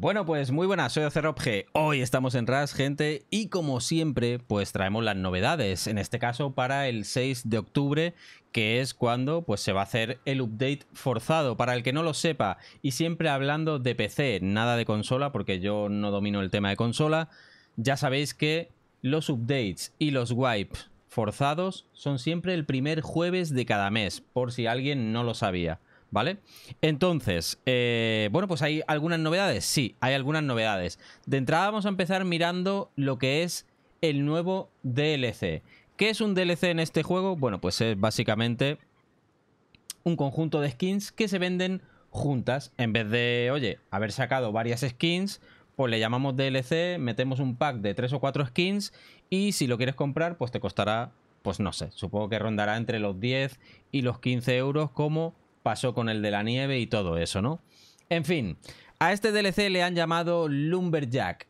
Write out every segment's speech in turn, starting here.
Bueno, pues muy buenas, soy Acerobje. Hoy estamos en RAS, gente, y como siempre, pues traemos las novedades. En este caso, para el 6 de octubre, que es cuando pues, se va a hacer el update forzado. Para el que no lo sepa, y siempre hablando de PC, nada de consola, porque yo no domino el tema de consola, ya sabéis que los updates y los wipes forzados son siempre el primer jueves de cada mes, por si alguien no lo sabía. ¿Vale? Entonces, eh, bueno, pues hay algunas novedades. Sí, hay algunas novedades. De entrada vamos a empezar mirando lo que es el nuevo DLC. ¿Qué es un DLC en este juego? Bueno, pues es básicamente un conjunto de skins que se venden juntas. En vez de, oye, haber sacado varias skins, pues le llamamos DLC, metemos un pack de 3 o 4 skins y si lo quieres comprar, pues te costará, pues no sé, supongo que rondará entre los 10 y los 15 euros como pasó con el de la nieve y todo eso, ¿no? En fin, a este DLC le han llamado Lumberjack.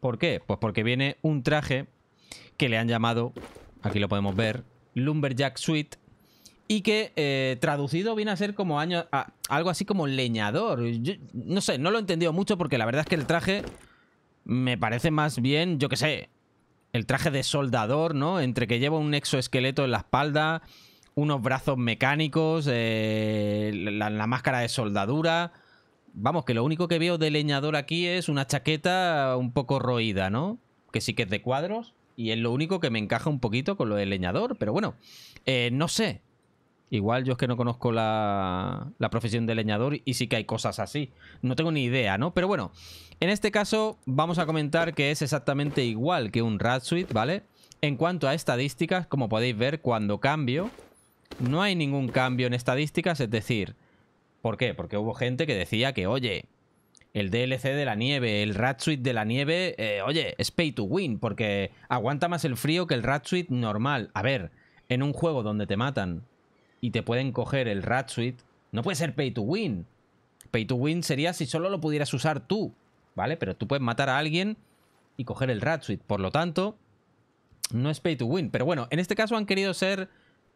¿Por qué? Pues porque viene un traje que le han llamado, aquí lo podemos ver, Lumberjack Suite, y que eh, traducido viene a ser como año, algo así como leñador. no sé, no lo he entendido mucho porque la verdad es que el traje me parece más bien, yo qué sé, el traje de soldador, ¿no? Entre que lleva un exoesqueleto en la espalda, unos brazos mecánicos, eh, la, máscara de soldadura. Vamos, que lo único que veo de leñador aquí es una chaqueta un poco roída, ¿no? Que sí que es de cuadros y es lo único que me encaja un poquito con lo de leñador, pero bueno, eh, no sé. Igual yo es que no conozco la, la profesión de leñador y sí que hay cosas así. No tengo ni idea, ¿no? Pero bueno, en este caso vamos a comentar que es exactamente igual que un Ratsuit, ¿vale? En cuanto a estadísticas, como podéis ver, cuando cambio, no hay ningún cambio en estadísticas, es decir, ¿por qué? Porque hubo gente que decía que, oye, el DLC de la nieve, el Ratsuit de la nieve, eh, oye, es pay to win, porque aguanta más el frío que el Ratsuit normal. A ver, en un juego donde te matan y te pueden coger el Ratsuit, no puede ser pay to win. Pay to win sería si solo lo pudieras usar tú, ¿vale? Pero tú puedes matar a alguien y coger el Ratsuit. Por lo tanto, no es pay to win. Pero bueno, en este caso han querido ser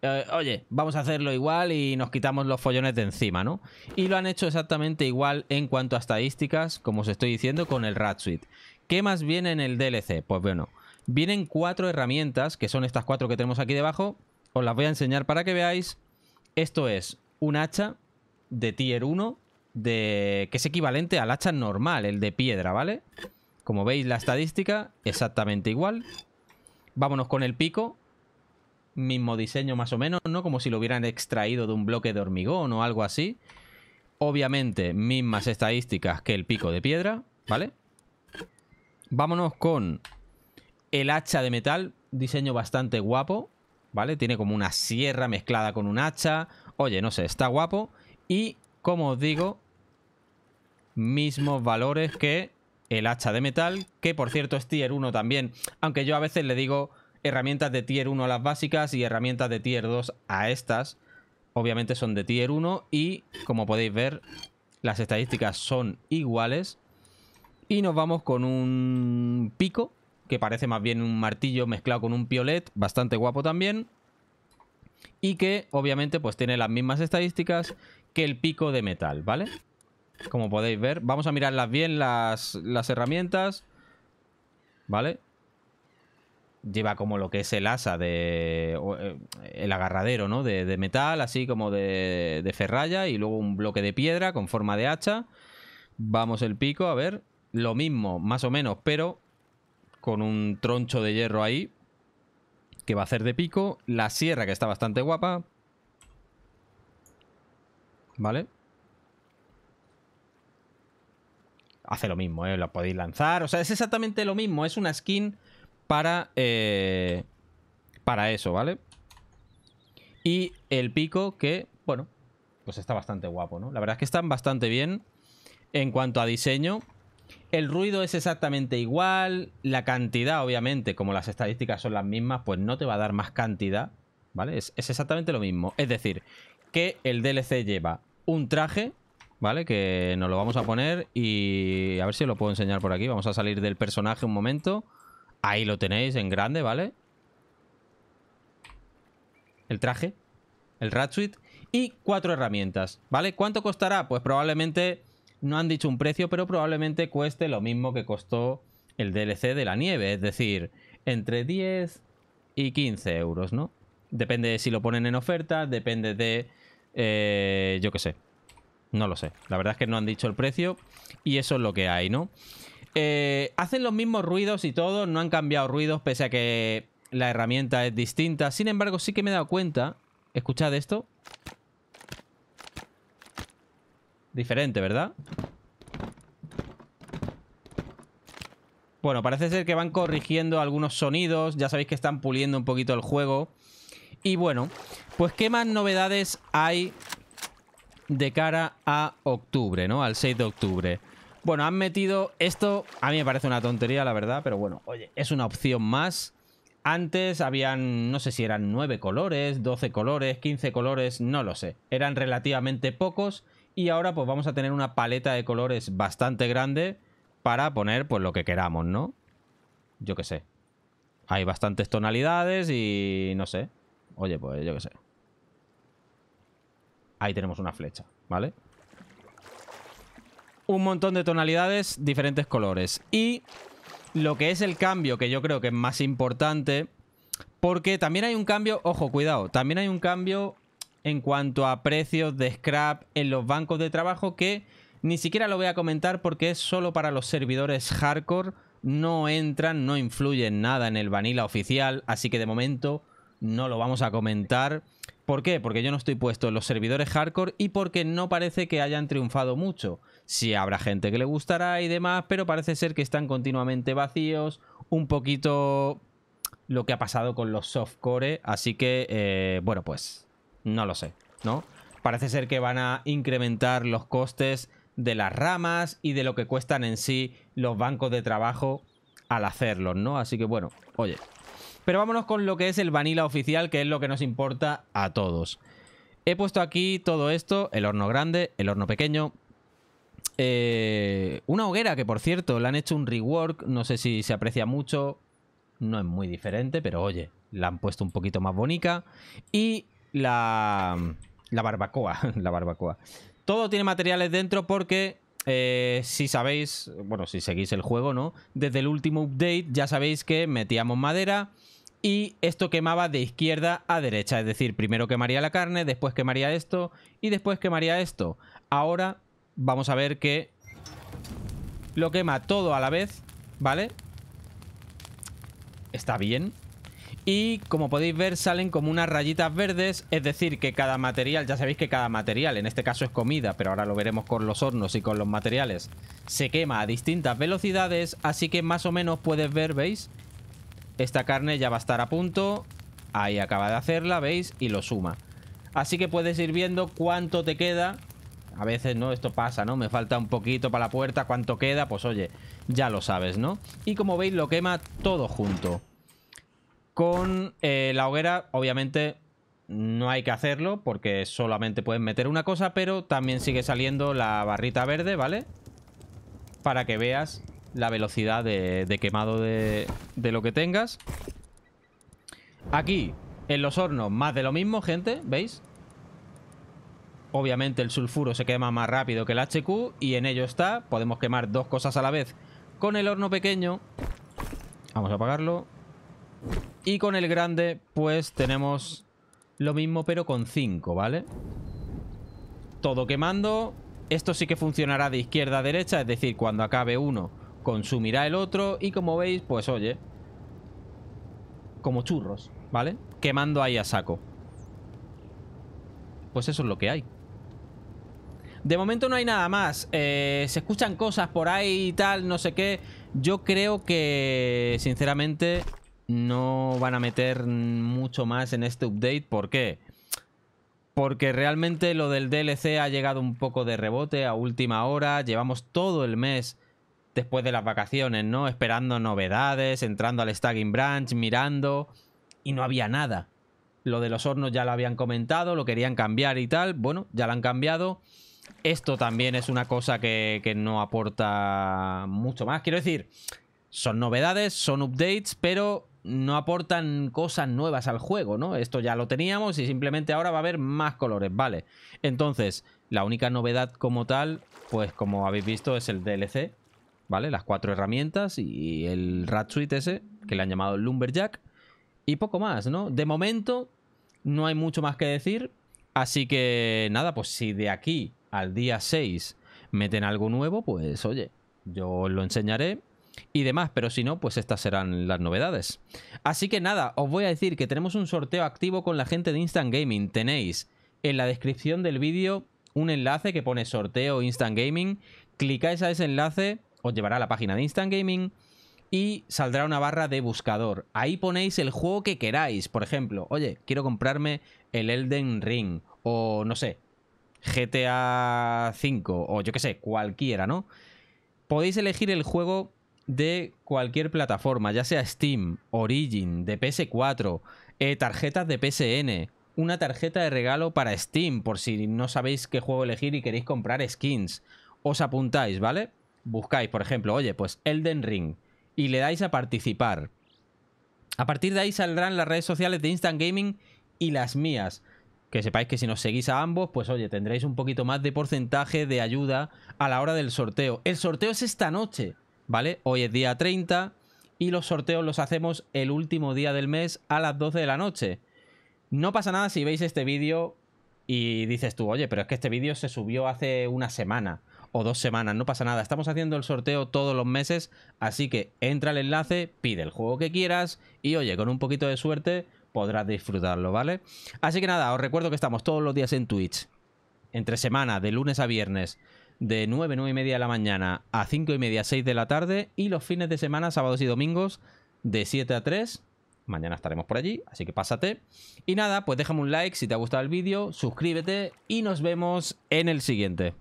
eh, oye, vamos a hacerlo igual y nos quitamos los follones de encima, ¿no? Y lo han hecho exactamente igual en cuanto a estadísticas, como os estoy diciendo, con el Rat Suite. ¿Qué más viene en el DLC? Pues bueno, vienen cuatro herramientas, que son estas cuatro que tenemos aquí debajo. Os las voy a enseñar para que veáis. Esto es un hacha de tier 1, de... que es equivalente al hacha normal, el de piedra, ¿vale? Como veis, la estadística exactamente igual. Vámonos con el pico, mismo diseño más o menos, ¿no? Como si lo hubieran extraído de un bloque de hormigón o algo así. Obviamente, mismas estadísticas que el pico de piedra, ¿vale? Vámonos con el hacha de metal, diseño bastante guapo, ¿vale? Tiene como una sierra mezclada con un hacha. Oye, no sé, está guapo. Y, como os digo, mismos valores que el hacha de metal, que por cierto es tier 1 también. Aunque yo a veces le digo herramientas de tier 1 a las básicas y herramientas de tier 2 a estas. Obviamente son de tier 1 y como podéis ver las estadísticas son iguales. Y nos vamos con un pico que parece más bien un martillo mezclado con un piolet, bastante guapo también. Y que obviamente pues tiene las mismas estadísticas que el pico de metal, ¿vale? Como podéis ver, vamos a mirarlas bien las, las herramientas, ¿vale? lleva como lo que es el asa de eh, el agarradero no de, metal así como de, de, ferralla y luego un bloque de piedra con forma de hacha vamos el pico a ver lo mismo más o menos pero con un troncho de hierro ahí que va a hacer de pico la sierra que está bastante guapa vale hace lo mismo ¿eh? lo podéis lanzar o sea es exactamente lo mismo es una skin para, eh, para eso, ¿vale? Y el pico que, bueno, pues está bastante guapo, ¿no? La verdad es que están bastante bien en cuanto a diseño. El ruido es exactamente igual, la cantidad, obviamente, como las estadísticas son las mismas, pues no te va a dar más cantidad, ¿vale? Es, es exactamente lo mismo. Es decir, que el DLC lleva un traje, ¿vale? Que nos lo vamos a poner y a ver si lo puedo enseñar por aquí. Vamos a salir del personaje un momento. Ahí lo tenéis en grande, ¿vale? El traje, el ratsuit y cuatro herramientas, ¿vale? ¿Cuánto costará? Pues probablemente, no han dicho un precio, pero probablemente cueste lo mismo que costó el DLC de la nieve, es decir, entre 10 y 15 euros, ¿no? Depende de si lo ponen en oferta, depende de... Eh, yo qué sé. No lo sé. La verdad es que no han dicho el precio y eso es lo que hay, ¿no? Eh, hacen los mismos ruidos y todo, no han cambiado ruidos pese a que la herramienta es distinta. Sin embargo, sí que me he dado cuenta, escuchad esto. Diferente, ¿verdad? Bueno, parece ser que van corrigiendo algunos sonidos, ya sabéis que están puliendo un poquito el juego. Y bueno, pues qué más novedades hay de cara a octubre, ¿no? Al 6 de octubre. Bueno, han metido esto. A mí me parece una tontería, la verdad, pero bueno, oye, es una opción más. Antes habían, no sé si eran 9 colores, 12 colores, 15 colores, no lo sé. Eran relativamente pocos y ahora pues vamos a tener una paleta de colores bastante grande para poner pues lo que queramos, ¿no? Yo qué sé. Hay bastantes tonalidades y no sé. Oye, pues yo qué sé. Ahí tenemos una flecha, ¿vale? un montón de tonalidades, diferentes colores. Y lo que es el cambio, que yo creo que es más importante, porque también hay un cambio, ojo, cuidado, también hay un cambio en cuanto a precios de scrap en los bancos de trabajo que ni siquiera lo voy a comentar porque es solo para los servidores hardcore, no entran, no influyen nada en el vanilla oficial, así que de momento no lo vamos a comentar. ¿Por qué? Porque yo no estoy puesto en los servidores hardcore y porque no parece que hayan triunfado mucho. si habrá gente que le gustará y demás, pero parece ser que están continuamente vacíos, un poquito lo que ha pasado con los softcore, así que, eh, bueno, pues no lo sé, ¿no? Parece ser que van a incrementar los costes de las ramas y de lo que cuestan en sí los bancos de trabajo al hacerlos, ¿no? Así que, bueno, oye, pero vámonos con lo que es el vanilla oficial, que es lo que nos importa a todos. He puesto aquí todo esto, el horno grande, el horno pequeño. Eh, una hoguera que, por cierto, la han hecho un rework, no sé si se aprecia mucho, no es muy diferente, pero oye, la han puesto un poquito más bonita. Y la, la barbacoa, la barbacoa. Todo tiene materiales dentro porque eh, si sabéis, bueno, si seguís el juego, ¿no? Desde el último update ya sabéis que metíamos madera, y esto quemaba de izquierda a derecha, es decir, primero quemaría la carne, después quemaría esto y después quemaría esto. Ahora vamos a ver que lo quema todo a la vez, ¿vale? Está bien. Y como podéis ver salen como unas rayitas verdes, es decir que cada material, ya sabéis que cada material, en este caso es comida, pero ahora lo veremos con los hornos y con los materiales, se quema a distintas velocidades, así que más o menos puedes ver, ¿veis? Esta carne ya va a estar a punto. Ahí acaba de hacerla, ¿veis? Y lo suma. Así que puedes ir viendo cuánto te queda. A veces, ¿no? Esto pasa, ¿no? Me falta un poquito para la puerta, cuánto queda. Pues oye, ya lo sabes, ¿no? Y como veis, lo quema todo junto. Con eh, la hoguera, obviamente, no hay que hacerlo porque solamente puedes meter una cosa, pero también sigue saliendo la barrita verde, ¿vale? Para que veas la velocidad de, quemado de, de, lo que tengas. Aquí, en los hornos, más de lo mismo, gente, ¿veis? Obviamente el sulfuro se quema más rápido que el HQ y en ello está. Podemos quemar dos cosas a la vez con el horno pequeño. Vamos a apagarlo. Y con el grande, pues tenemos lo mismo pero con 5, ¿vale? Todo quemando. Esto sí que funcionará de izquierda a derecha, es decir, cuando acabe uno consumirá el otro y como veis, pues oye, como churros, ¿vale? Quemando ahí a saco. Pues eso es lo que hay. De momento no hay nada más. Eh, se escuchan cosas por ahí y tal, no sé qué. Yo creo que, sinceramente, no van a meter mucho más en este update. ¿Por qué? Porque realmente lo del DLC ha llegado un poco de rebote a última hora. Llevamos todo el mes después de las vacaciones, ¿no? Esperando novedades, entrando al Stagging Branch, mirando, y no había nada. Lo de los hornos ya lo habían comentado, lo querían cambiar y tal. Bueno, ya lo han cambiado. Esto también es una cosa que, que no aporta mucho más. Quiero decir, son novedades, son updates, pero no aportan cosas nuevas al juego, ¿no? Esto ya lo teníamos y simplemente ahora va a haber más colores, ¿vale? Entonces, la única novedad como tal, pues como habéis visto, es el DLC, ¿vale? Las cuatro herramientas y el rat suite ese, que le han llamado Lumberjack, y poco más, ¿no? De momento no hay mucho más que decir, así que nada, pues si de aquí al día 6 meten algo nuevo, pues oye, yo lo enseñaré y demás, pero si no, pues estas serán las novedades. Así que nada, os voy a decir que tenemos un sorteo activo con la gente de Instant Gaming. Tenéis en la descripción del vídeo un enlace que pone sorteo Instant Gaming, clicáis a ese enlace os llevará a la página de Instant Gaming y saldrá una barra de buscador. Ahí ponéis el juego que queráis. Por ejemplo, oye, quiero comprarme el Elden Ring o no sé, GTA V o yo qué sé, cualquiera, ¿no? Podéis elegir el juego de cualquier plataforma, ya sea Steam, Origin, de PS4, eh, tarjetas de PSN, una tarjeta de regalo para Steam, por si no sabéis qué juego elegir y queréis comprar skins. Os apuntáis, ¿vale? buscáis, por ejemplo, oye, pues Elden Ring, y le dais a participar. A partir de ahí saldrán las redes sociales de Instant Gaming y las mías. Que sepáis que si nos seguís a ambos, pues oye, tendréis un poquito más de porcentaje de ayuda a la hora del sorteo. El sorteo es esta noche, ¿vale? Hoy es día 30 y los sorteos los hacemos el último día del mes a las 12 de la noche. No pasa nada si veis este vídeo y dices tú, oye, pero es que este vídeo se subió hace una semana o dos semanas, no pasa nada. Estamos haciendo el sorteo todos los meses, así que entra al enlace, pide el juego que quieras y oye, con un poquito de suerte podrás disfrutarlo, ¿vale? Así que nada, os recuerdo que estamos todos los días en Twitch, entre semana, de lunes a viernes, de 9, 9 y media de la mañana a 5 y media, 6 de la tarde y los fines de semana, sábados y domingos, de 7 a 3 mañana estaremos por allí, así que pásate. Y nada, pues déjame un like si te ha gustado el vídeo, suscríbete y nos vemos en el siguiente.